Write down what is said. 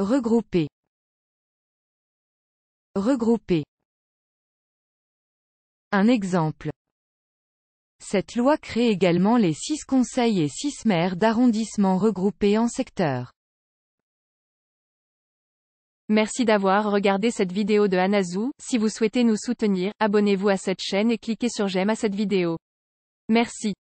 Regrouper. Regrouper. Un exemple. Cette loi crée également les six conseils et six maires d'arrondissement regroupés en secteurs. Merci d'avoir regardé cette vidéo de Anazou. Si vous souhaitez nous soutenir, abonnez-vous à cette chaîne et cliquez sur j'aime à cette vidéo. Merci.